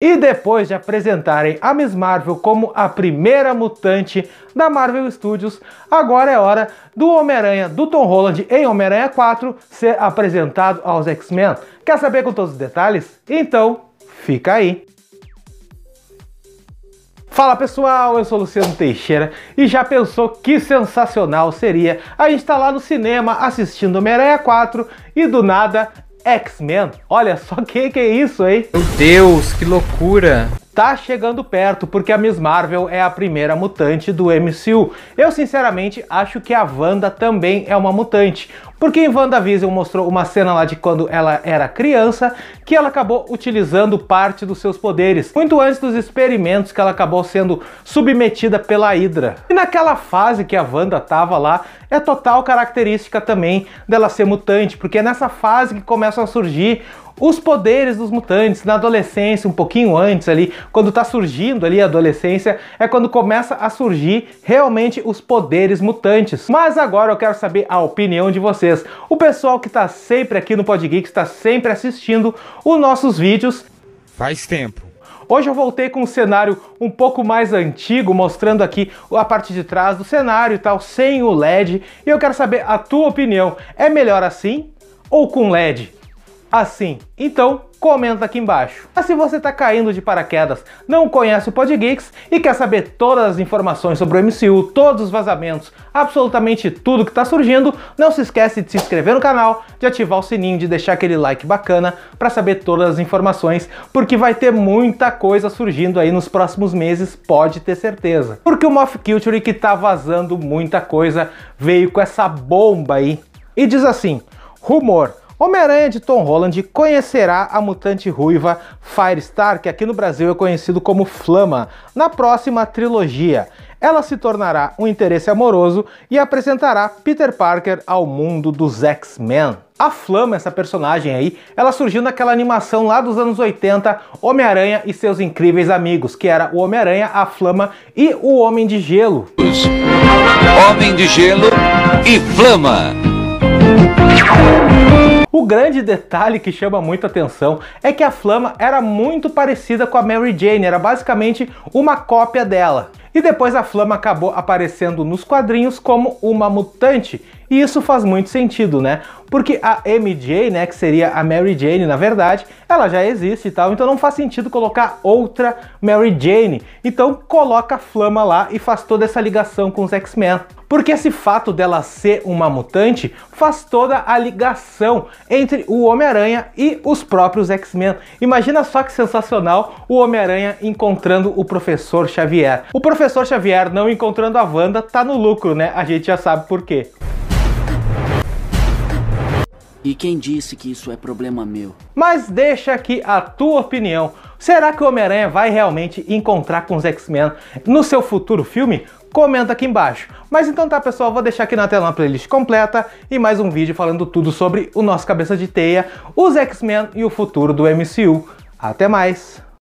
E depois de apresentarem a Miss Marvel como a primeira mutante da Marvel Studios, agora é hora do Homem-Aranha do Tom Holland em Homem-Aranha 4 ser apresentado aos X-Men. Quer saber com todos os detalhes? Então, fica aí! Fala pessoal, eu sou Luciano Teixeira e já pensou que sensacional seria a gente estar tá lá no cinema assistindo Homem-Aranha 4 e do nada X-Men. Olha só que que é isso, hein? Meu Deus, que loucura! tá chegando perto, porque a Miss Marvel é a primeira mutante do MCU. Eu, sinceramente, acho que a Wanda também é uma mutante, porque em WandaVision mostrou uma cena lá de quando ela era criança, que ela acabou utilizando parte dos seus poderes, muito antes dos experimentos que ela acabou sendo submetida pela Hydra. E naquela fase que a Wanda estava lá, é total característica também dela ser mutante, porque é nessa fase que começam a surgir os poderes dos mutantes na adolescência, um pouquinho antes ali, quando tá surgindo ali a adolescência, é quando começa a surgir realmente os poderes mutantes. Mas agora eu quero saber a opinião de vocês. O pessoal que tá sempre aqui no Podgeek, está sempre assistindo os nossos vídeos. Faz tempo. Hoje eu voltei com um cenário um pouco mais antigo, mostrando aqui a parte de trás do cenário e tal, sem o LED. E eu quero saber a tua opinião. É melhor assim ou com LED? assim. Então, comenta aqui embaixo. Mas se você está caindo de paraquedas, não conhece o Podgeeks e quer saber todas as informações sobre o MCU, todos os vazamentos, absolutamente tudo que está surgindo, não se esquece de se inscrever no canal, de ativar o sininho, de deixar aquele like bacana para saber todas as informações, porque vai ter muita coisa surgindo aí nos próximos meses, pode ter certeza. Porque o Moff Culture que está vazando muita coisa veio com essa bomba aí e diz assim, rumor Homem-Aranha de Tom Holland conhecerá a mutante ruiva Firestar, que aqui no Brasil é conhecido como Flama, na próxima trilogia. Ela se tornará um interesse amoroso e apresentará Peter Parker ao mundo dos X-Men. A Flama, essa personagem aí, ela surgiu naquela animação lá dos anos 80, Homem-Aranha e seus incríveis amigos, que era o Homem-Aranha, a Flama e o Homem de Gelo. Homem de Gelo e Flama grande detalhe que chama muito atenção é que a Flama era muito parecida com a Mary Jane, era basicamente uma cópia dela. E depois a Flama acabou aparecendo nos quadrinhos como uma mutante, e isso faz muito sentido, né? Porque a MJ, né, que seria a Mary Jane, na verdade, ela já existe e tal, então não faz sentido colocar outra Mary Jane. Então coloca a Flama lá e faz toda essa ligação com os X-Men porque esse fato dela ser uma mutante faz toda a ligação entre o Homem-Aranha e os próprios X-Men. Imagina só que sensacional o Homem-Aranha encontrando o Professor Xavier. O Professor Xavier não encontrando a Wanda tá no lucro, né? A gente já sabe por quê. E quem disse que isso é problema meu? Mas deixa aqui a tua opinião. Será que o Homem-Aranha vai realmente encontrar com os X-Men no seu futuro filme? Comenta aqui embaixo. Mas então tá, pessoal, vou deixar aqui na tela uma playlist completa e mais um vídeo falando tudo sobre o nosso cabeça de teia, os X-Men e o futuro do MCU. Até mais!